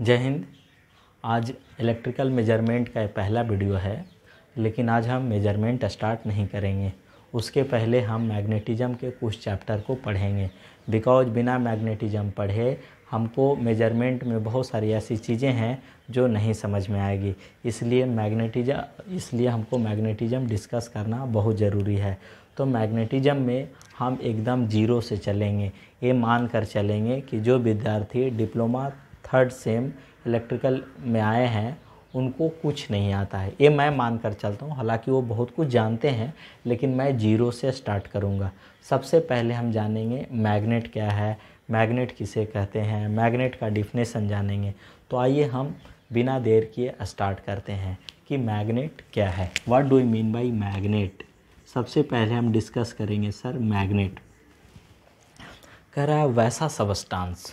जय हिंद आज electrical measurement का पहला वीडियो है लेकिन आज हम मेजरमेंट स्टार्ट नहीं करेंगे उसके पहले हम मैग्नेटिज्म के कुछ चैप्टर को पढ़ेंगे बिकॉज बिना मैग्नेटिज्म पढ़े हमको मेजरमेंट में बहुत सारी ऐसी चीज़ें हैं जो नहीं समझ में आएगी इसलिए मैग्नेटिज्म इसलिए हमको मैग्नेटिज्म डिस्कस करना बहुत ज़रूरी है तो मैग्नेटिज्म में हम एकदम जीरो से चलेंगे ये मान कर चलेंगे कि जो विद्यार्थी डिप्लोमा थर्ड सेम इलेक्ट्रिकल में आए हैं उनको कुछ नहीं आता है ये मैं मान कर चलता हूँ हालांकि वो बहुत कुछ जानते हैं लेकिन मैं जीरो से स्टार्ट करूँगा सबसे पहले हम जानेंगे मैग्नेट क्या है मैग्नेट किसे कहते हैं मैग्नेट का डिफिनेशन जानेंगे तो आइए हम बिना देर किए स्टार्ट करते हैं कि मैग्नेट क्या है what do you mean by magnet सबसे पहले हम डिस्कस करेंगे सर मैग्नेट कह रहा है वैसा substance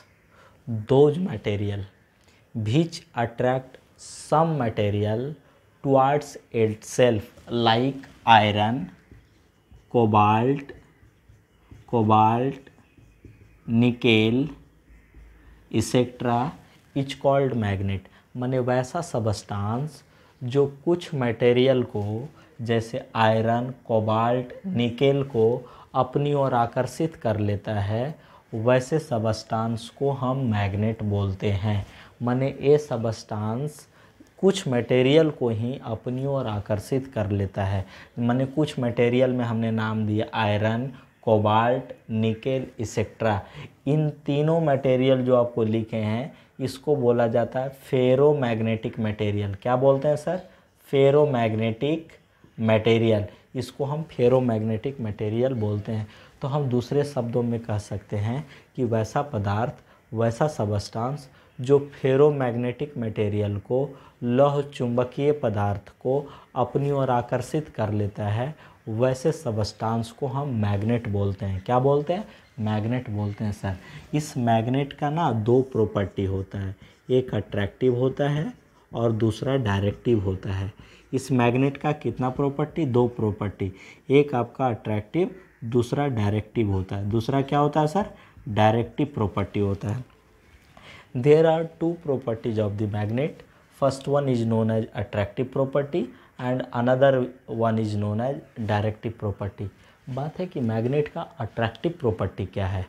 those material which attract some material towards itself like iron cobalt cobalt nickel etcetera which called magnet मैंने वैसा सबस्टांस जो कुछ मटेरियल को जैसे आयरन कोबाल्ट निकेल को अपनी ओर आकर्षित कर लेता है वैसे सबस्टांस को हम मैग्नेट बोलते हैं माने ये सबस्टांस कुछ मटेरियल को ही अपनी ओर आकर्षित कर लेता है माने कुछ मटेरियल में हमने नाम दिया आयरन कोबाल्ट निकेल इसेट्रा इन तीनों मटेरियल जो आपको लिखे हैं इसको बोला जाता है फेरो मैग्नेटिक मटेरियल क्या बोलते हैं सर फेरो मैग्नेटिक मटेरियल इसको हम फेरो मैग्नेटिक मटेरियल बोलते हैं तो हम दूसरे शब्दों में कह सकते हैं कि वैसा पदार्थ वैसा सबस्टांस जो फेरोमैग्नेटिक मटेरियल को लौह चुंबकीय पदार्थ को अपनी ओर आकर्षित कर लेता है वैसे सबस्टांस को हम मैग्नेट बोलते हैं क्या बोलते हैं मैग्नेट बोलते हैं सर इस मैग्नेट का ना दो प्रॉपर्टी होता है एक अट्रैक्टिव होता है और दूसरा डायरेक्टिव होता है इस मैग्नेट का कितना प्रॉपर्टी दो प्रॉपर्टी एक आपका अट्रैक्टिव दूसरा डायरेक्टिव होता है दूसरा क्या होता है सर डायरेक्टिव प्रॉपर्टी होता है there are two properties of the magnet first one is known as attractive property and another one is known as directive property बात है कि मैग्नेट का अट्रैक्टिव प्रॉपर्टी क्या है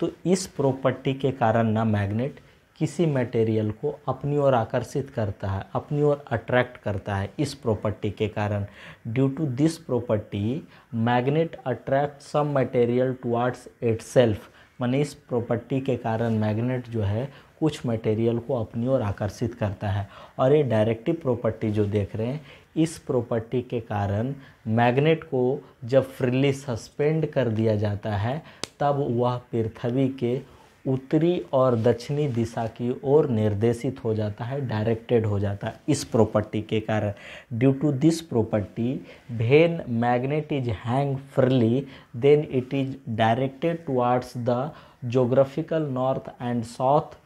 तो इस प्रॉपर्टी के कारण ना मैग्नेट किसी मटेरियल को अपनी ओर आकर्षित करता है अपनी ओर अट्रैक्ट करता है इस प्रॉपर्टी के कारण due to this property magnet attract some material towards self माने इस प्रॉपर्टी के कारण मैग्नेट जो है कुछ मटेरियल को अपनी ओर आकर्षित करता है और ये डायरेक्टिव प्रॉपर्टी जो देख रहे हैं इस प्रॉपर्टी के कारण मैग्नेट को जब फ्रीली सस्पेंड कर दिया जाता है तब वह पृथ्वी के उत्तरी और दक्षिणी दिशा की ओर निर्देशित हो जाता है डायरेक्टेड हो जाता है इस प्रॉपर्टी के कारण due to this property when magnet is hang freely then it is directed towards the geographical north and south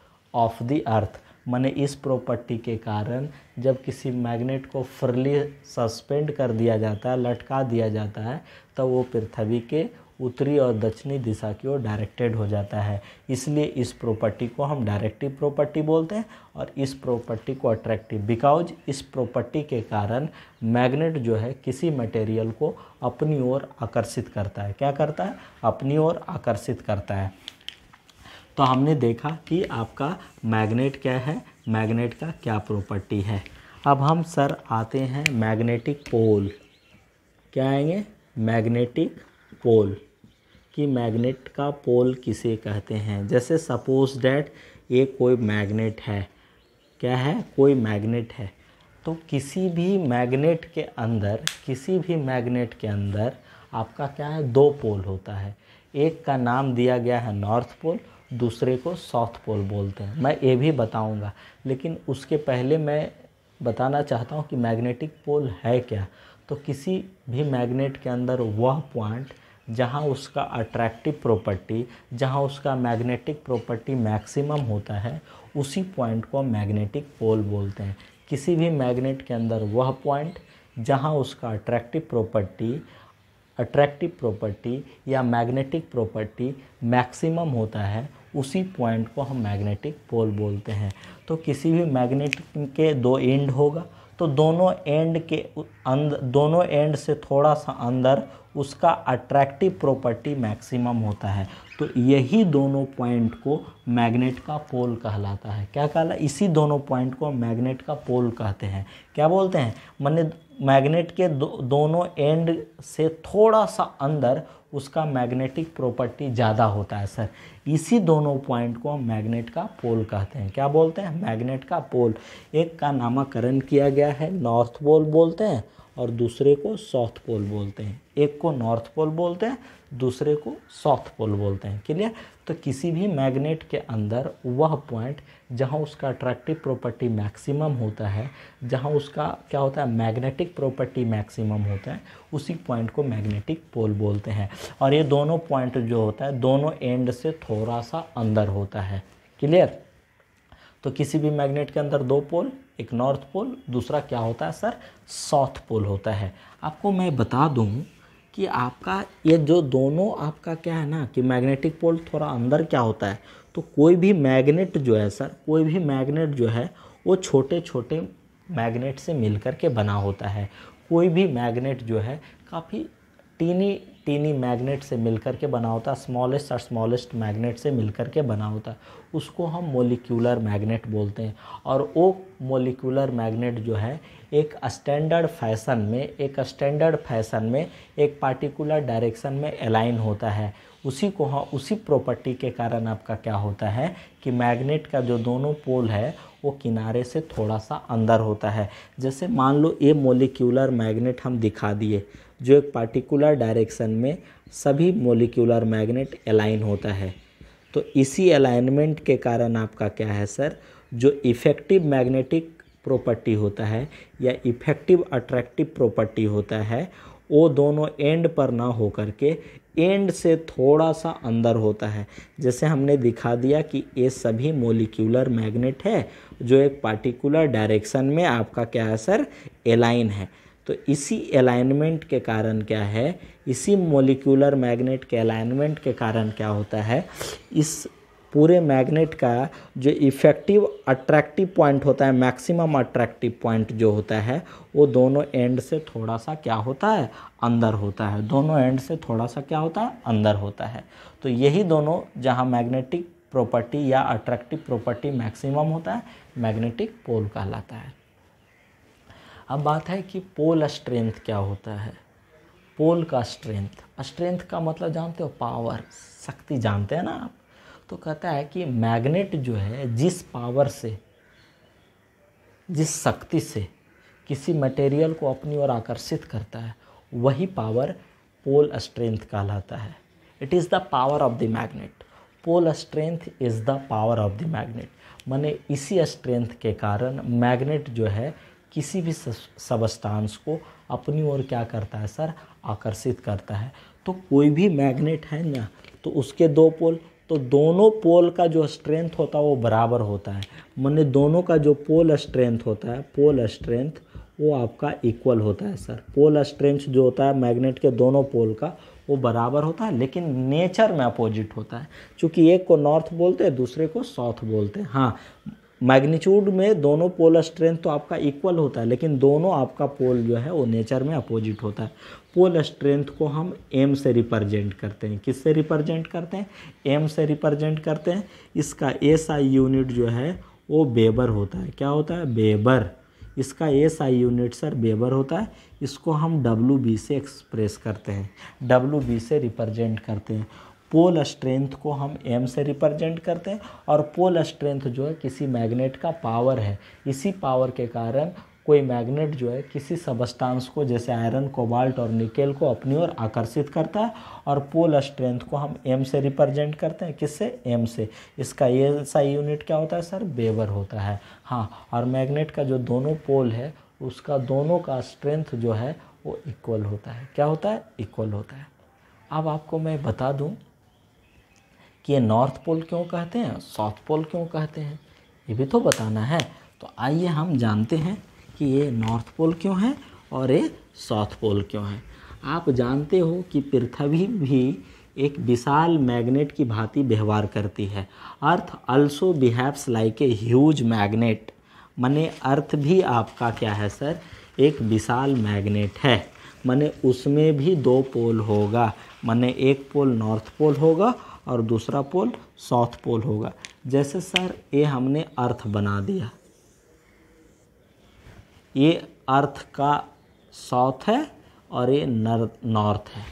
of the earth मैंने इस प्रॉपर्टी के कारण जब किसी मैग्नेट को फ्रीली सस्पेंड कर दिया जाता है लटका दिया जाता है तो वो पृथ्वी के उत्तरी और दक्षिणी दिशा की ओर डायरेक्टेड हो जाता है इसलिए इस प्रॉपर्टी को हम डायरेक्टिव प्रॉपर्टी बोलते हैं और इस प्रॉपर्टी को अट्रैक्टिव बिकॉज इस प्रॉपर्टी के कारण मैग्नेट जो है किसी मटेरियल को अपनी ओर आकर्षित करता है क्या करता है अपनी ओर आकर्षित करता है तो हमने देखा कि आपका मैग्नेट क्या है मैग्नेट का क्या प्रॉपर्टी है अब हम सर आते हैं मैग्नेटिक पोल क्या आएंगे मैग्नेटिक पोल कि मैग्नेट का पोल किसे कहते हैं जैसे सपोज डैट ये कोई मैग्नेट है क्या है कोई मैग्नेट है तो किसी भी मैग्नेट के अंदर किसी भी मैग्नेट के अंदर आपका क्या है दो पोल होता है एक का नाम दिया गया है नॉर्थ पोल दूसरे को साउथ पोल बोलते हैं मैं ये भी बताऊंगा लेकिन उसके पहले मैं बताना चाहता हूँ कि मैग्नेटिक पोल है क्या तो किसी भी मैग्नेट के अंदर वह पॉइंट जहाँ उसका अट्रैक्टिव प्रॉपर्टी जहाँ उसका मैग्नेटिक प्रॉपर्टी मैक्सिमम होता है उसी पॉइंट को मैग्नेटिक पोल बोलते हैं किसी भी मैग्नेट के अंदर वह पॉइंट जहाँ उसका अट्रैक्टिव प्रॉपर्टी अट्रैक्टिव प्रॉपर्टी या मैग्नेटिक प्रॉपर्टी मैक्सिमम होता है उसी पॉइंट को हम मैग्नेटिक पोल बोलते हैं तो किसी भी मैग्नेट के दो एंड होगा तो दोनों एंड के अंदर दोनों एंड से थोड़ा सा अंदर उसका अट्रैक्टिव प्रॉपर्टी मैक्सिमम होता है तो यही दोनों पॉइंट को मैग्नेट का पोल कहलाता है क्या कहला इसी दोनों पॉइंट को मैग्नेट का पोल कहते हैं क्या बोलते हैं मैंने मैग्नेट के दो, दोनों एंड से थोड़ा सा अंदर उसका मैग्नेटिक प्रॉपर्टी ज़्यादा होता है सर इसी दोनों पॉइंट को हम मैग्नेट का पोल कहते हैं क्या बोलते हैं मैग्नेट का पोल एक का नामकरण किया गया है नॉर्थ पोल बोलते हैं और दूसरे को साउथ पोल बोलते हैं एक को नॉर्थ पोल बोलते हैं दूसरे को साउथ पोल बोलते हैं क्लियर तो किसी भी मैग्नेट के अंदर वह पॉइंट जहां उसका अट्रैक्टिव प्रॉपर्टी मैक्सिमम होता है जहां उसका क्या होता है मैग्नेटिक प्रॉपर्टी मैक्सिमम होता है उसी पॉइंट को मैग्नेटिक पोल बोलते हैं और ये दोनों पॉइंट जो होता है दोनों एंड से थोड़ा सा अंदर होता है क्लियर तो किसी भी मैग्नेट के अंदर दो पोल एक नॉर्थ पोल दूसरा क्या होता है सर साउथ पोल होता है आपको मैं बता दूँ कि आपका ये जो दोनों आपका क्या है ना कि मैग्नेटिक पोल थोड़ा अंदर क्या होता है तो कोई भी मैग्नेट जो है सर कोई भी मैग्नेट जो है वो छोटे छोटे मैग्नेट से मिल कर के बना होता है कोई भी मैग्नेट जो है काफ़ी टीनी टीनी मैग्नेट से मिलकर के बना होता है स्मॉलेस्ट और स्मॉलेस्ट मैग्नेट से मिलकर के बना होता है उसको हम मोलिकुलर मैग्नेट बोलते हैं और वो मोलिकुलर मैग्नेट जो है एक स्टैंडर्ड फैशन में एक स्टैंडर्ड फैशन में एक पार्टिकुलर डायरेक्शन में अलाइन होता है उसी को हाँ उसी प्रॉपर्टी के कारण आपका क्या होता है कि मैग्नेट का जो दोनों पोल है वो किनारे से थोड़ा सा अंदर होता है जैसे मान लो ये मोलिक्यूलर मैग्नेट हम दिखा दिए जो एक पार्टिकुलर डायरेक्शन में सभी मोलिक्यूलर मैग्नेट अलाइन होता है तो इसी अलाइनमेंट के कारण आपका क्या है सर जो इफ़ेक्टिव मैग्नेटिक प्रॉपर्टी होता है या इफेक्टिव अट्रैक्टिव प्रॉपर्टी होता है वो दोनों एंड पर ना हो कर के एंड से थोड़ा सा अंदर होता है जैसे हमने दिखा दिया कि ये सभी मोलिकुलर मैग्नेट है जो एक पार्टिकुलर डायरेक्शन में आपका क्या है सर एलाइन है तो इसी अलाइनमेंट के कारण क्या है इसी मोलिकुलर मैग्नेट के अलाइनमेंट के कारण क्या होता है इस पूरे मैग्नेट का जो इफेक्टिव अट्रैक्टिव पॉइंट होता है मैक्सिमम अट्रैक्टिव पॉइंट जो होता है वो दोनों एंड से थोड़ा सा क्या होता है अंदर होता है दोनों एंड से थोड़ा सा क्या होता है अंदर होता है तो यही दोनों जहाँ मैग्नेटिक प्रॉपर्टी या अट्रैक्टिव प्रॉपर्टी मैक्सिमम होता है मैग्नेटिक पोल कहलाता है अब बात है कि पोल स्ट्रेंथ क्या होता है पोल का स्ट्रेंथ स्ट्रेंथ का मतलब जानते हो पावर शक्ति जानते हैं ना आप तो कहता है कि मैग्नेट जो है जिस पावर से जिस शक्ति से किसी मटेरियल को अपनी ओर आकर्षित करता है वही पावर पोल स्ट्रेंथ कहलाता है it is the power of the magnet pole strength is the power of the magnet माने इसी स्ट्रेंथ के कारण मैग्नेट जो है किसी भी सबस्टांस को अपनी ओर क्या करता है सर आकर्षित करता है तो कोई भी मैग्नेट है ना तो उसके दो पोल तो दोनों पोल का जो स्ट्रेंथ होता है वो बराबर होता है मैंने दोनों का जो पोल स्ट्रेंथ होता है पोल स्ट्रेंथ वो आपका इक्वल होता है सर पोल स्ट्रेंथ जो होता है मैग्नेट के दोनों पोल का वो बराबर होता है लेकिन नेचर में अपोजिट होता है क्योंकि एक को नॉर्थ बोलते हैं दूसरे को साउथ बोलते हैं हाँ मैग्नीट्यूड में दोनों पोल स्ट्रेंथ तो आपका इक्वल होता है लेकिन दोनों आपका पोल जो है वो नेचर में अपोजिट होता है पोल स्ट्रेंथ को हम एम से रिप्रेजेंट करते हैं किस से रिप्रेजेंट करते हैं एम से रिप्रेजेंट करते हैं इसका एस आई यूनिट जो है वो बेबर होता है क्या होता है बेबर इसका S I unit sir weber होता है इसको हम डब्ल्यू बी से एक्सप्रेस करते हैं डब्ल्यू बी से रिप्रेजेंट करते हैं पोल स्ट्रेंथ को हम एम से रिप्रेजेंट करते हैं और पोल स्ट्रेंथ जो है किसी मैग्नेट का पावर है इसी पावर के कारण कोई मैग्नेट जो है किसी सबस्टांस को जैसे आयरन कोबाल्ट और निकेल को अपनी ओर आकर्षित करता है और पोल स्ट्रेंथ को हम एम से रिप्रेजेंट करते हैं किससे एम से इसका ऐसा यूनिट क्या होता है सर बेवर होता है हाँ और मैग्नेट का जो दोनों पोल है उसका दोनों का स्ट्रेंथ जो है वो इक्वल होता है क्या होता है इक्वल होता है अब आपको मैं बता दूँ कि ये नॉर्थ पोल क्यों कहते हैं साउथ पोल क्यों कहते हैं ये भी तो बताना है तो आइए हम जानते हैं कि ये नॉर्थ पोल क्यों है और ये साउथ पोल क्यों है आप जानते हो कि पृथ्वी भी एक विशाल मैग्नेट की भांति व्यवहार करती है earth also behaves like a huge magnet मने अर्थ भी आपका क्या है सर एक विशाल मैग्नेट है मने उसमें भी दो पोल होगा मने एक पोल नॉर्थ पोल होगा और दूसरा पोल साउथ पोल होगा जैसे सर ये हमने अर्थ बना दिया ये अर्थ का साउथ है और ये नॉर्थ है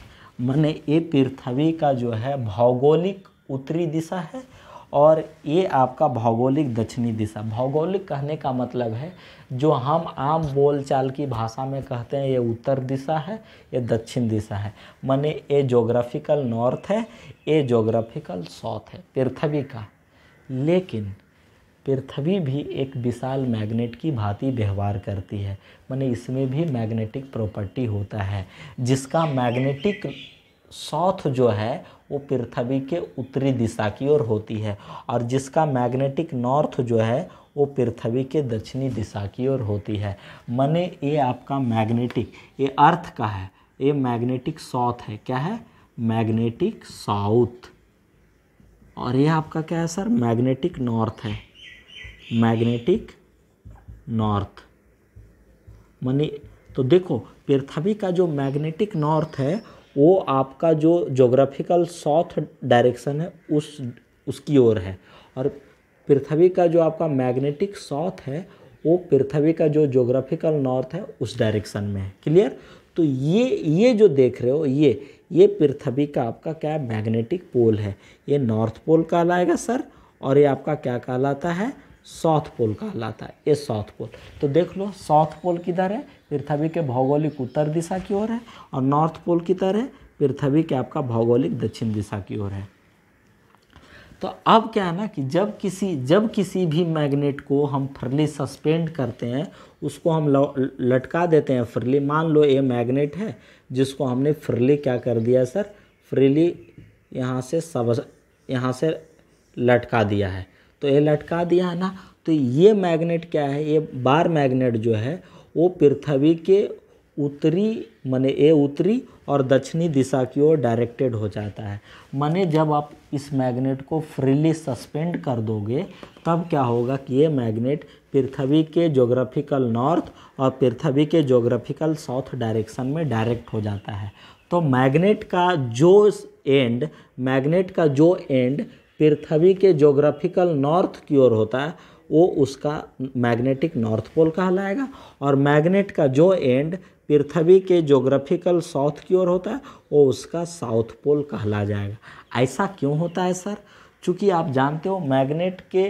मैंने ये पृथ्वी का जो है भौगोलिक उत्तरी दिशा है और ये आपका भौगोलिक दक्षिणी दिशा भौगोलिक कहने का मतलब है जो हम आम बोलचाल की भाषा में कहते हैं ये उत्तर दिशा है ये दक्षिण दिशा है माने ये जोग्राफिकल नॉर्थ है ये जोग्राफिकल साउथ है पृथ्वी का लेकिन पृथ्वी भी एक विशाल मैग्नेट की भांति व्यवहार करती है माने इसमें भी मैग्नेटिक प्रॉपर्टी होता है जिसका मैग्नेटिक साउथ जो है वो पृथ्वी के उत्तरी दिशा की ओर होती है और जिसका मैग्नेटिक नॉर्थ जो है वो पृथ्वी के दक्षिणी दिशा की ओर होती है मने ये आपका मैग्नेटिक ये अर्थ का है ये मैग्नेटिक साउथ है क्या है मैग्नेटिक साउथ और ये आपका क्या है सर मैग्नेटिक नॉर्थ है मैग्नेटिक नॉर्थ मनी तो देखो पृथ्वी का जो मैग्नेटिक नॉर्थ है वो आपका जो जोग्राफिकल साउथ डायरेक्शन है उस उसकी ओर है और पृथ्वी का जो आपका मैग्नेटिक साउथ है वो पृथ्वी का जो जोग्राफिकल नॉर्थ है उस डायरेक्शन में है क्लियर तो ये ये जो देख रहे हो ये ये पृथ्वी का आपका क्या मैग्नेटिक पोल है ये नॉर्थ पोल कहलाएगा सर और ये आपका क्या कहलाता है साउथ पोल कहलाता है ये साउथ पोल तो देख लो साउथ पोल किधर है पृथ्वी के भौगोलिक उत्तर दिशा की ओर है और नॉर्थ पोल किधर है पृथ्वी के आपका भौगोलिक दक्षिण दिशा की ओर है तो अब क्या है ना कि जब किसी जब किसी भी मैग्नेट को हम फ्रली सस्पेंड करते हैं उसको हम लटका देते हैं फ्रली मान लो ये मैग्नेट है जिसको हमने फ्रली क्या कर दिया सर फ्रीली यहाँ से सब यहाँ से लटका दिया है तो ये लटका दिया है ना तो ये मैग्नेट क्या है ये बार मैग्नेट जो है वो पृथ्वी के उत्तरी माने ए उत्तरी और दक्षिणी दिशा की ओर डायरेक्टेड हो जाता है माने जब आप इस मैग्नेट को फ्रीली सस्पेंड कर दोगे तब क्या होगा कि ये मैग्नेट पृथ्वी के जोग्राफिकल नॉर्थ और पृथ्वी के जोग्राफिकल साउथ डायरेक्शन में डायरेक्ट हो जाता है तो मैग्नेट का जो एंड मैग्नेट का जो एंड पृथ्वी के जोग्राफिकल नॉर्थ की ओर होता है वो उसका मैग्नेटिक नॉर्थ पोल कहलाएगा और मैग्नेट का जो एंड पृथ्वी के जोग्राफिकल साउथ की ओर होता है वो उसका साउथ पोल कहला जाएगा ऐसा क्यों होता है सर चूँकि आप जानते हो मैग्नेट के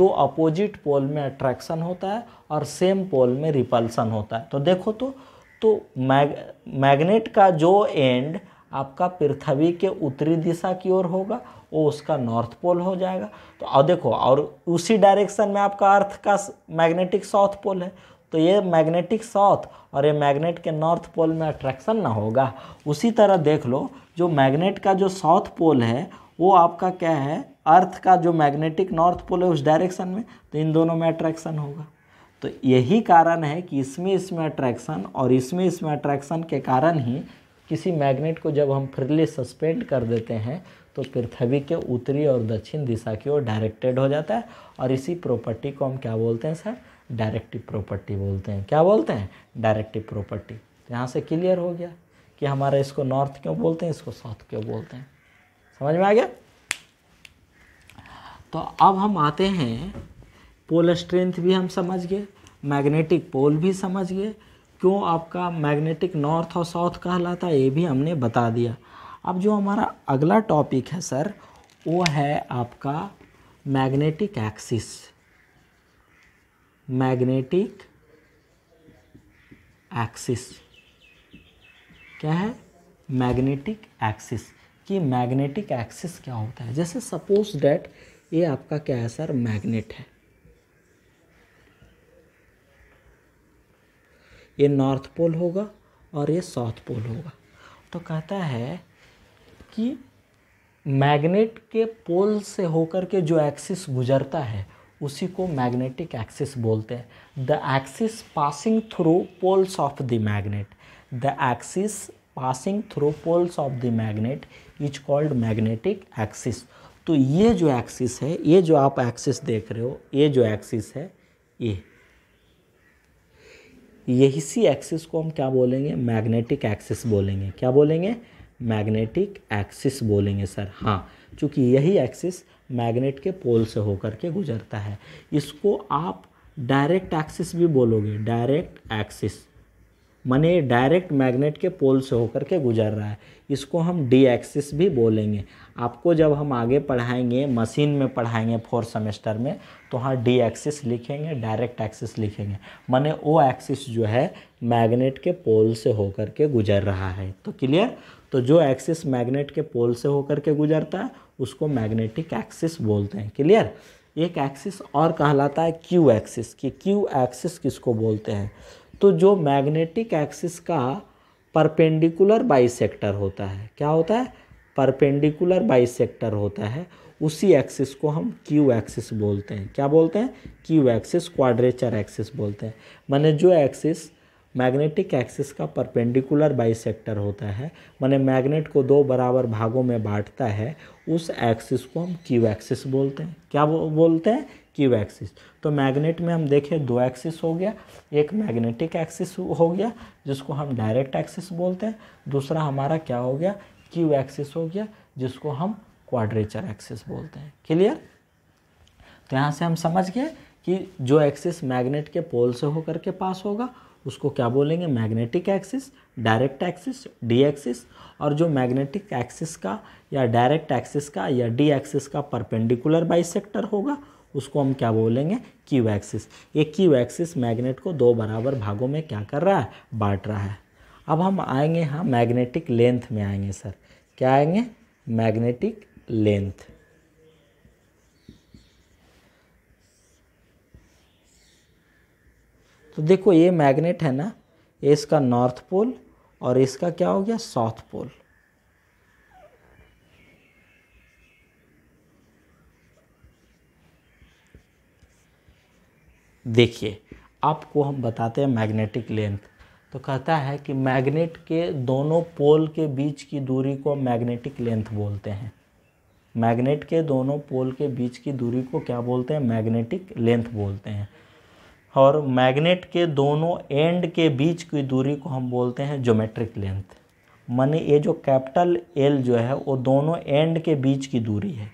दो अपोजिट पोल में अट्रैक्शन होता है और सेम पोल में रिपल्सन होता है तो देखो तो तो मैग मैग्नेट का जो एंड आपका पृथ्वी के उत्तरी दिशा की ओर होगा वो उसका नॉर्थ पोल हो जाएगा तो और देखो और उसी डायरेक्शन में आपका अर्थ का मैग्नेटिक साउथ पोल है तो ये मैग्नेटिक साउथ और ये मैग्नेट के नॉर्थ पोल में अट्रैक्शन ना होगा उसी तरह देख लो जो मैग्नेट का जो साउथ पोल है वो आपका क्या है अर्थ का जो मैग्नेटिक नॉर्थ पोल है उस डायरेक्शन में तो इन दोनों में अट्रैक्शन होगा तो यही कारण है कि इसमें इसमें अट्रैक्शन और इसमें इसमें अट्रैक्शन के कारण ही किसी मैग्नेट को जब हम फ्रीली सस्पेंड कर देते हैं तो पृथ्वी के उत्तरी और दक्षिण दिशा की ओर डायरेक्टेड हो जाता है और इसी प्रॉपर्टी को हम क्या बोलते हैं सर डायरेक्टिव प्रॉपर्टी बोलते हैं क्या बोलते हैं डायरेक्टिव प्रॉपर्टी तो यहाँ से क्लियर हो गया कि हमारा इसको नॉर्थ क्यों बोलते हैं इसको साउथ क्यों बोलते हैं समझ में आ गया तो अब हम आते हैं पोल स्ट्रेंथ भी हम समझ गए मैग्नेटिक पोल भी समझ गए क्यों आपका मैग्नेटिक नॉर्थ और साउथ कहलाता है ये भी हमने बता दिया अब जो हमारा अगला टॉपिक है सर वो है आपका मैग्नेटिक एक्सिस मैग्नेटिक एक्सिस क्या है मैग्नेटिक एक्सिस कि मैग्नेटिक एक्सिस क्या होता है जैसे सपोज डैट ये आपका क्या है सर मैग्नेट है ये नॉर्थ पोल होगा और ये साउथ पोल होगा तो कहता है कि मैग्नेट के पोल से होकर के जो एक्सिस गुजरता है उसी को मैग्नेटिक एक्सिस बोलते हैं the axis passing through poles of the magnet the axis passing through poles of the magnet is called magnetic axis तो ये जो एक्सिस है ये जो आप एक्सिस देख रहे हो ये जो एक्सिस है ये यही सी एक्सिस को हम क्या बोलेंगे मैग्नेटिक एक्सिस बोलेंगे क्या बोलेंगे मैग्नेटिक एक्सिस बोलेंगे सर हाँ क्योंकि यही एक्सिस मैग्नेट के पोल से होकर के गुजरता है इसको आप डायरेक्ट एक्सिस भी बोलोगे डायरेक्ट एक्सिस माने डायरेक्ट मैग्नेट के पोल से होकर के गुजर रहा है इसको हम डी एक्सिस भी बोलेंगे आपको जब हम आगे पढ़ाएंगे मशीन में पढ़ाएंगे फोर्थ सेमेस्टर में तो हाँ डी एक्सिस लिखेंगे डायरेक्ट एक्सिस लिखेंगे माने ओ एक्सिस जो है मैग्नेट के पोल से होकर के गुजर रहा है तो क्लियर तो जो एक्सिस मैग्नेट के पोल से होकर के गुजरता है उसको मैग्नेटिक एक्सिस बोलते हैं क्लियर एक एक्सिस और कहलाता है क्यू एक्सिस कि क्यू एक्सिस किसको बोलते हैं तो जो मैग्नेटिक एक्सिस का परपेंडिकुलर बाइसेक्टर होता है क्या होता है परपेंडिकुलर बाइसेक्टर होता है उसी एक्सिस को हम क्यू एक्सिस बोलते हैं क्या बोलते हैं क्यू एक्सिस क्वाड्रेचर एक्सिस बोलते हैं माने जो एक्सिस मैग्नेटिक एक्सिस का परपेंडिकुलर बाइसेक्टर होता है माने मैग्नेट को दो बराबर भागों में बांटता है उस एक्सिस को हम क्यू एक्सिस बोलते हैं क्या बोलते हैं क्यू एक्सिस तो मैग्नेट में हम देखें दो एक्सिस हो गया एक मैग्नेटिक एक्सिस हो गया जिसको हम डायरेक्ट एक्सिस बोलते हैं दूसरा हमारा क्या हो गया क्यू एक्सिस हो गया जिसको हम क्वाड्रेचर एक्सिस बोलते हैं क्लियर तो यहाँ से हम समझ गए कि जो एक्सिस मैग्नेट के पोल से होकर के पास होगा उसको क्या बोलेंगे magnetic axis direct axis D axis और जो मैग्नेटिक एक्सिस का या डायरेक्ट एक्सिस का या डी एक्सिस का परपेंडिकुलर बाइसेक्टर होगा उसको हम क्या बोलेंगे क्यू एक्सिस ये क्यू एक्सिस मैग्नेट को दो बराबर भागों में क्या कर रहा है बांट रहा है अब हम आएंगे यहाँ मैग्नेटिक लेंथ में आएंगे सर क्या आएंगे मैग्नेटिक लेंथ तो देखो ये मैग्नेट है ना ये इसका नॉर्थ पोल और इसका क्या हो गया साउथ पोल देखिए आपको हम बताते हैं मैग्नेटिक लेंथ तो कहता है कि मैग्नेट के दोनों पोल के बीच की दूरी को मैग्नेटिक लेंथ बोलते हैं मैग्नेट के दोनों पोल के बीच की दूरी को क्या बोलते हैं मैग्नेटिक लेंथ बोलते हैं और मैग्नेट के दोनों एंड के बीच की दूरी को हम बोलते हैं जोमेट्रिक लेंथ माने ये जो कैपिटल एल जो है वो दोनों एंड के बीच की दूरी है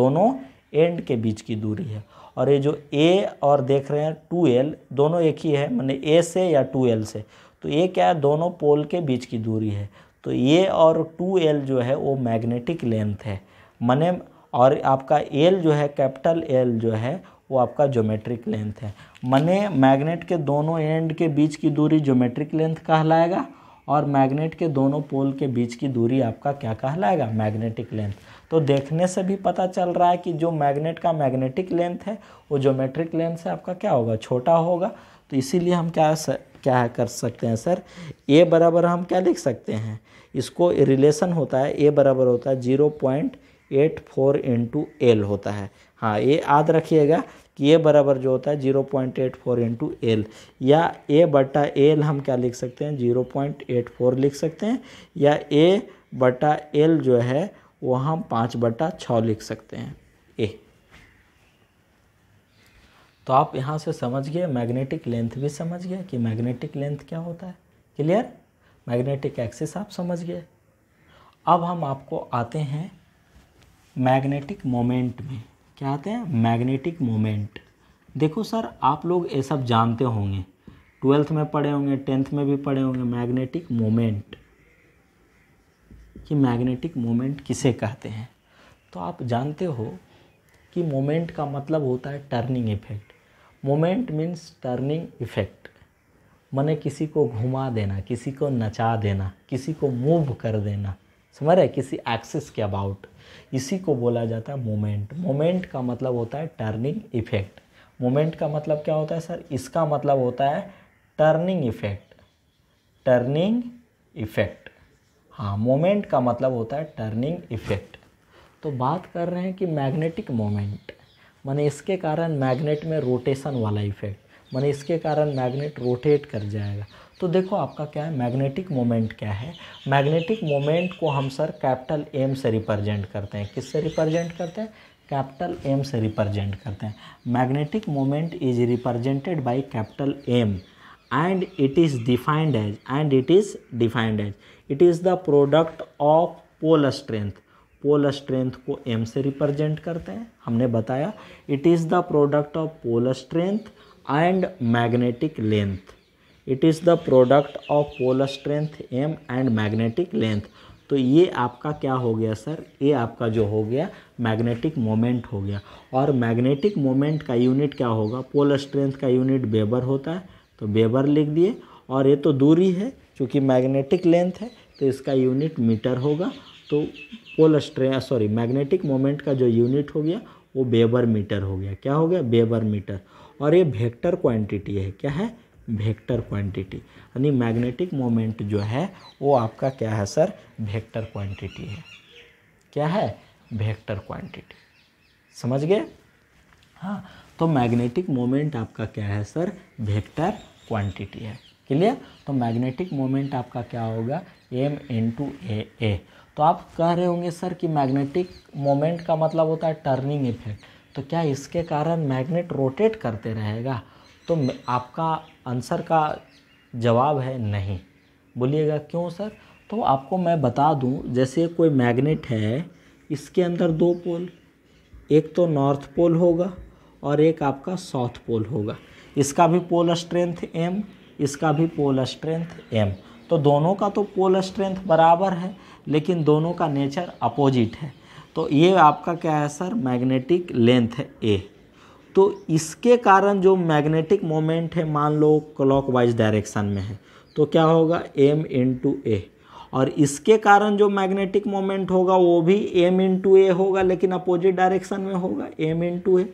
दोनों एंड के बीच की दूरी है और ये जो ए और देख रहे हैं टू एल दोनों एक ही है मैंने ए से या टू एल से तो ये क्या है दोनों पोल के बीच की दूरी है तो ये और टू एल जो है वो मैग्नेटिक लेंथ है मैंने और आपका एल जो है कैपिटल एल जो है वो आपका ज्योमेट्रिक लेंथ है मने मैग्नेट के दोनों एंड के बीच की दूरी ज्योमेट्रिक लेंथ कहलाएगा और मैग्नेट के दोनों पोल के बीच की दूरी आपका क्या कहलाएगा मैग्नेटिक लेंथ तो देखने से भी पता चल रहा है कि जो मैग्नेट का मैग्नेटिक लेंथ है वो ज्योमेट्रिक लेंथ से आपका क्या होगा छोटा होगा तो इसीलिए हम क्या क्या कर सकते हैं सर ए बराबर हम क्या लिख सकते हैं इसको रिलेशन होता है ए बराबर होता है zero point eight four into L होता है हाँ ये याद रखिएगा कि ए बराबर जो होता है zero point eight four into L या ए बटा एल हम क्या लिख सकते हैं जीरो पॉइंट एट फोर लिख सकते हैं या ए बटा एल जो है वो हम पाँच बटा छ लिख सकते हैं ए तो आप यहाँ से समझ गए मैग्नेटिक लेंथ भी समझ गए कि मैग्नेटिक लेंथ क्या होता है क्लियर मैग्नेटिक एक्सिस आप समझ गए अब हम आपको आते हैं मैग्नेटिक मोमेंट में क्या आते हैं मैग्नेटिक मोमेंट देखो सर आप लोग ये सब जानते होंगे ट्वेल्थ में पढ़े होंगे टेंथ में भी पढ़े होंगे मैग्नेटिक मोमेंट कि मैग्नेटिक मोमेंट किसे कहते हैं तो आप जानते हो कि मोमेंट का मतलब होता है turning effect moment means turning effect मैंने किसी को घुमा देना किसी को नचा देना किसी को मूव कर देना समझ रहे किसी एक्सेस के अबाउट इसी को बोला जाता है मोमेंट मोमेंट का मतलब होता है टर्निंग इफेक्ट मोमेंट का मतलब क्या होता है सर इसका मतलब होता है टर्निंग इफेक्ट टर्निंग इफेक्ट हाँ मोमेंट का मतलब होता है टर्निंग इफेक्ट तो बात कर रहे हैं कि मैग्नेटिक मोमेंट माने इसके कारण मैग्नेट में रोटेशन वाला इफेक्ट माने इसके कारण मैग्नेट रोटेट कर जाएगा तो देखो आपका क्या है मैग्नेटिक मोमेंट क्या है मैग्नेटिक मोमेंट को हम सर कैपिटल एम से रिप्रेजेंट करते हैं किससे रिप्रेजेंट करते हैं कैपिटल एम से रिप्रेजेंट करते हैं magnetic moment is represented by capital M and it is defined as and it is defined as it is the product of pole strength pole strength को M से represent करते हैं हमने बताया it is the product of pole strength and magnetic length it is the product of pole strength M and magnetic length तो ये आपका क्या हो गया सर ये आपका जो हो गया मैग्नेटिक मोमेंट हो गया और मैग्नेटिक मोमेंट का यूनिट क्या होगा पोल स्ट्रेंथ का यूनिट बेबर होता है तो बेबर लिख दिए और ये तो दूरी है क्योंकि मैग्नेटिक लेंथ है तो इसका यूनिट मीटर होगा तो pole strain sorry magnetic moment का जो यूनिट हो गया वो बेबर मीटर हो गया क्या हो गया बेबर मीटर और ये वेक्टर क्वांटिटी है क्या है वेक्टर क्वांटिटी यानी मैग्नेटिक मोमेंट जो है वो आपका क्या है सर वेक्टर क्वांटिटी है क्या है वेक्टर क्वांटिटी समझ गए हाँ तो मैग्नेटिक मोमेंट आपका क्या है सर वेक्टर क्वांटिटी है क्लियर तो मैग्नेटिक मोमेंट आपका क्या होगा एम इन टू ए ए तो आप कह रहे होंगे सर कि मैग्नेटिक मोमेंट का मतलब होता है टर्निंग इफेक्ट तो क्या इसके कारण मैग्नेट रोटेट करते रहेगा तो आपका आंसर का जवाब है नहीं बोलिएगा क्यों सर तो आपको मैं बता दूं जैसे कोई मैग्नेट है इसके अंदर दो पोल एक तो नॉर्थ पोल होगा और एक आपका साउथ पोल होगा इसका भी पोल स्ट्रेंथ एम इसका भी पोल स्ट्रेंथ एम तो दोनों का तो पोल स्ट्रेंथ बराबर है लेकिन दोनों का नेचर अपोजिट है तो ये आपका क्या है सर मैग्नेटिक लेंथ है ए तो इसके कारण जो मैग्नेटिक मोमेंट है मान लो क्लॉकवाइज डायरेक्शन में है तो क्या होगा एम इंटू ए और इसके कारण जो मैग्नेटिक मोमेंट होगा वो भी एम इंटू ए होगा लेकिन अपोजिट डायरेक्शन में होगा एम इंटू ए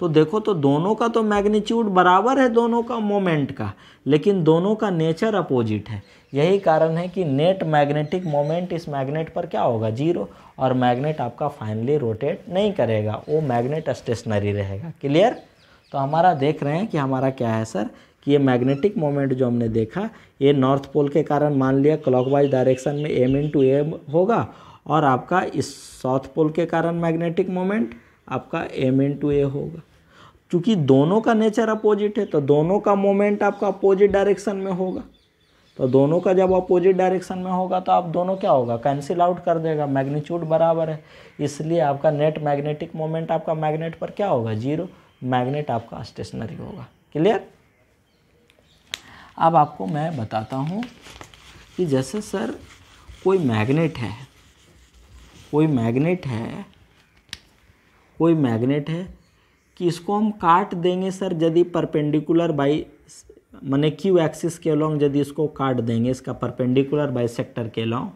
तो देखो तो दोनों का तो मैग्नीट्यूड बराबर है दोनों का मोमेंट का लेकिन दोनों का नेचर अपोजिट है यही कारण है कि नेट मैग्नेटिक मोमेंट इस मैग्नेट पर क्या होगा जीरो और मैग्नेट आपका फाइनली रोटेट नहीं करेगा वो मैग्नेट स्टेशनरी रहेगा क्लियर तो हमारा देख रहे हैं कि हमारा क्या है सर कि ये मैग्नेटिक मोमेंट जो हमने देखा ये नॉर्थ पोल के कारण मान लिया क्लॉकवाइज डायरेक्शन में एम इन टू एम होगा और आपका इस साउथ पोल के कारण मैग्नेटिक मोमेंट आपका एम इन टू ए होगा चूँकि दोनों का नेचर अपोजिट है तो दोनों का मोमेंट आपका अपोजिट डायरेक्शन में होगा तो दोनों का जब अपोजिट डायरेक्शन में होगा तो आप दोनों क्या होगा कैंसिल आउट कर देगा मैग्नीट्यूड बराबर है इसलिए आपका नेट मैग्नेटिक मोमेंट आपका मैग्नेट पर क्या होगा जीरो मैग्नेट आपका स्टेशनरी होगा क्लियर अब आपको मैं बताता हूँ कि जैसे सर कोई मैग्नेट है कोई मैग्नेट है कोई मैग्नेट है कि इसको हम काट देंगे सर यदि परपेंडिकुलर बाई मैंने क्यू एक्सिस के अलॉन्ग यदि इसको काट देंगे इसका परपेंडिकुलर बाइसेक्टर के अलॉन्ग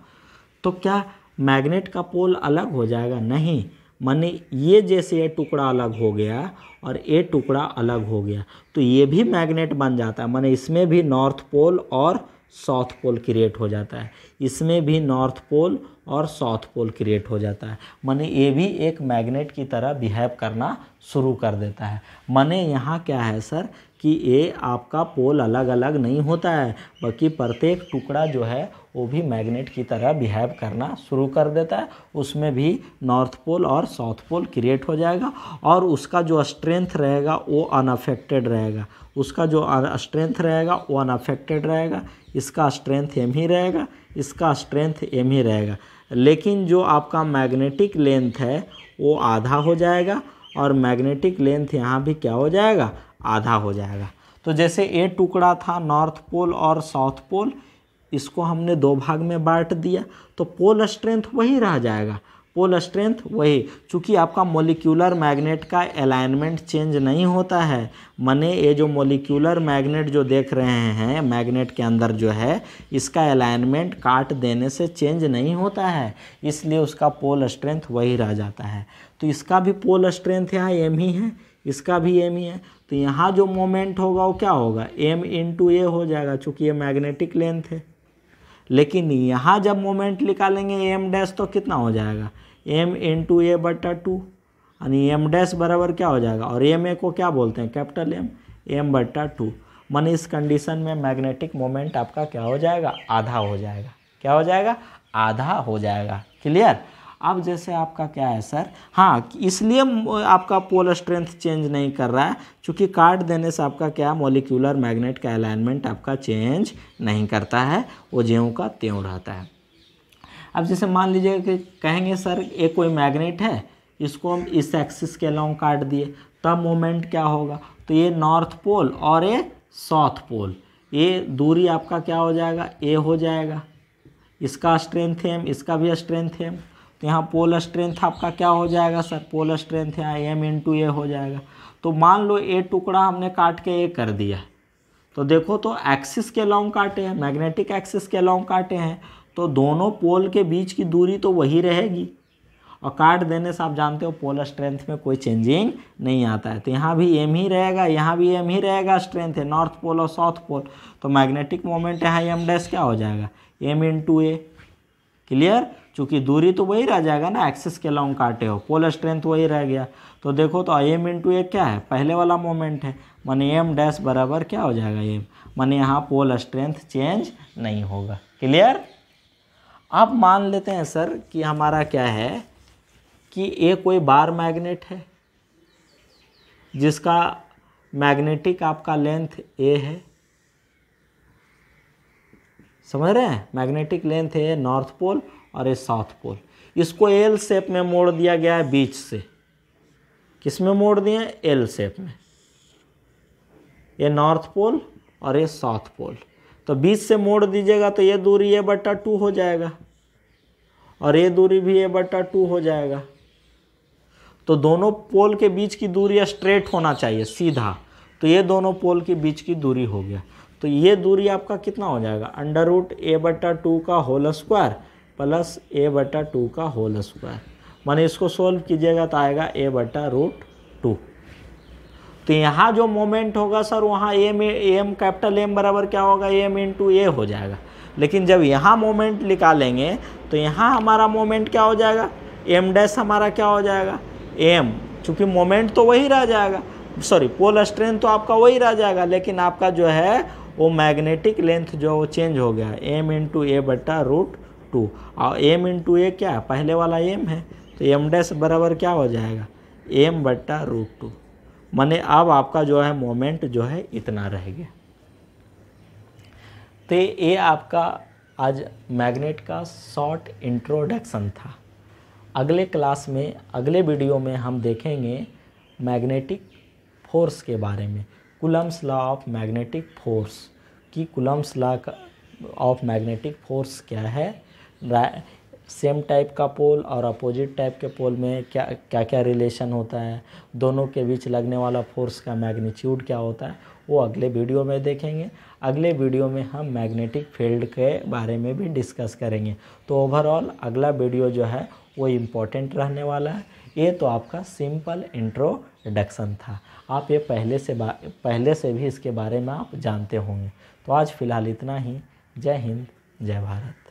तो क्या मैग्नेट का पोल अलग हो जाएगा नहीं मैंने ये जैसे ये टुकड़ा अलग हो गया और ये टुकड़ा अलग हो गया तो ये भी मैग्नेट बन जाता है मैंने इसमें भी नॉर्थ पोल और साउथ पोल क्रिएट हो जाता है इसमें भी नॉर्थ पोल और साउथ पोल क्रिएट हो जाता है मैंने ये भी एक मैग्नेट की तरह बिहेव करना शुरू कर देता है मैंने यहाँ क्या है सर कि ये आपका पोल अलग अलग नहीं होता है बल्कि प्रत्येक टुकड़ा जो है वो भी मैग्नेट की तरह बिहेव करना शुरू कर देता है उसमें भी नॉर्थ पोल और साउथ पोल क्रिएट हो जाएगा और उसका जो स्ट्रेंथ रहेगा वो अनअफेक्टेड रहेगा उसका जो स्ट्रेंथ रहेगा वो अनअफेक्टेड रहेगा इसका स्ट्रेंथ एम ही रहेगा इसका स्ट्रेंथ एम ही रहेगा लेकिन जो आपका मैग्नेटिक लेंथ है वो आधा हो जाएगा और मैग्नेटिक लेंथ यहाँ भी क्या हो जाएगा आधा हो जाएगा तो जैसे ए टुकड़ा था नॉर्थ पोल और साउथ पोल इसको हमने दो भाग में बांट दिया तो पोल स्ट्रेंथ वही रह जाएगा पोल स्ट्रेंथ वही चूँकि आपका मोलिक्यूलर मैग्नेट का अलाइनमेंट चेंज नहीं होता है मने ये जो मोलिक्यूलर मैग्नेट जो देख रहे हैं मैग्नेट के अंदर जो है इसका अलाइनमेंट काट देने से चेंज नहीं होता है इसलिए उसका पोल स्ट्रेंथ वही रह जाता है तो इसका भी पोल स्ट्रेंथ यहाँ एम ही है इसका भी एम ही है तो यहाँ जो मोमेंट होगा वो क्या होगा एम इन टू ए हो जाएगा चूंकि ये मैग्नेटिक लेंथ है लेकिन यहाँ जब मोमेंट निकालेंगे एम डैश तो कितना हो जाएगा एम इन टू ए बटा टू यानी एम डैश बराबर क्या हो जाएगा और एम ए को क्या बोलते हैं कैपिटल एम एम बटा टू मन इस कंडीशन में मैग्नेटिक मोमेंट आपका क्या हो जाएगा आधा हो जाएगा क्या हो जाएगा आधा हो जाएगा क्लियर अब जैसे आपका क्या है सर हाँ इसलिए आपका पोल स्ट्रेंथ चेंज नहीं कर रहा है क्योंकि काट देने से आपका क्या मोलिकुलर मैग्नेट का अलाइनमेंट आपका चेंज नहीं करता है वो ज्यों का त्यों रहता है अब जैसे मान लीजिए कि कहेंगे सर ये कोई मैग्नेट है इसको हम इस एक्सिस के लॉन्ग काट दिए तब मोमेंट क्या होगा तो ये नॉर्थ पोल और ये साउथ पोल ये दूरी आपका क्या हो जाएगा ए हो जाएगा इसका स्ट्रेंथ एम इसका भी स्ट्रेंथ एम तो यहाँ पोल स्ट्रेंथ आपका क्या हो जाएगा सर पोल स्ट्रेंथ यहाँ एम इन टू ए हो जाएगा तो मान लो ए टुकड़ा हमने काट के ए कर दिया तो देखो तो एक्सिस के लॉन्ग काटे हैं मैग्नेटिक एक्सिस के लॉन्ग काटे हैं तो दोनों पोल के बीच की दूरी तो वही रहेगी और काट देने से आप जानते हो पोल स्ट्रेंथ में कोई चेंजिंग नहीं आता है तो यहाँ भी एम ही रहेगा यहाँ भी एम ही रहेगा स्ट्रेंथ है नॉर्थ पोल और साउथ पोल तो मैग्नेटिक मोमेंट यहाँ एम डैश क्या हो जाएगा M into A clear चूँकि दूरी तो वही रह जाएगा ना एक्सिस के लॉन्ग काटे हो पोल स्ट्रेंथ वही रह गया तो देखो तो एम इंटू ए क्या है पहले वाला मोमेंट है मानी एम डैश बराबर क्या हो जाएगा एम मानी यहाँ पोल स्ट्रेंथ चेंज नहीं होगा क्लियर आप मान लेते हैं सर कि हमारा क्या है कि ए कोई बार मैग्नेट है जिसका मैग्नेटिक आपका लेंथ ए है समझ रहे हैं मैग्नेटिक लेंथ है नॉर्थ पोल और ये साउथ पोल इसको एल सेप में मोड़ दिया गया है बीच से किस में मोड़ दिए एल सेप में ये नॉर्थ पोल और ये साउथ पोल तो बीच से मोड़ दीजिएगा तो ये दूरी ए बट्टा टू हो जाएगा और ये दूरी भी ए बट्टा टू हो जाएगा तो दोनों पोल के बीच की दूरी स्ट्रेट होना चाहिए सीधा तो ये दोनों पोल के बीच की दूरी हो गया तो ये दूरी आपका कितना हो जाएगा अंडर रूट ए बट्टा टू का होल स्क्वायर प्लस ए बटा टू का होल स्क्वायर माने इसको सॉल्व कीजिएगा तो आएगा ए बटा रूट टू तो यहाँ जो मोमेंट होगा सर वहाँ एम एम कैपिटल एम बराबर क्या होगा एम इन टू ए हो जाएगा लेकिन जब यहाँ मोमेंट निकालेंगे तो यहाँ हमारा मोमेंट क्या हो जाएगा एम डैश हमारा क्या हो जाएगा एम चूँकि मोमेंट तो वही रह जाएगा सॉरी पोल स्ट्रेंथ तो आपका वही रह जाएगा लेकिन आपका जो है वो मैग्नेटिक लेंथ जो वो चेंज हो गया एम इंटू ए बटा रूट टू और एम इंटू ए क्या है पहले वाला एम है तो एम डैश बराबर क्या हो जाएगा एम बट्टा रूट टू मैंने अब आपका जो है मोमेंट जो है इतना रह गया तो ये आपका आज मैग्नेट का शॉर्ट इंट्रोडक्शन था अगले क्लास में अगले वीडियो में हम देखेंगे मैग्नेटिक फोर्स के बारे में Coulomb's law of magnetic force कि Coulomb's law of magnetic force क्या है सेम टाइप का पोल और अपोजिट टाइप के पोल में क्या क्या क्या रिलेशन होता है दोनों के बीच लगने वाला फोर्स का मैग्नीट्यूड क्या होता है वो अगले वीडियो में देखेंगे अगले वीडियो में हम मैग्नेटिक फील्ड के बारे में भी डिस्कस करेंगे तो ओवरऑल अगला वीडियो जो है वो इम्पोर्टेंट रहने वाला है ये तो आपका सिंपल इंट्रोडक्शन था आप ये पहले से पहले से भी इसके बारे में आप जानते होंगे तो आज फ़िलहाल इतना ही जय हिंद जय भारत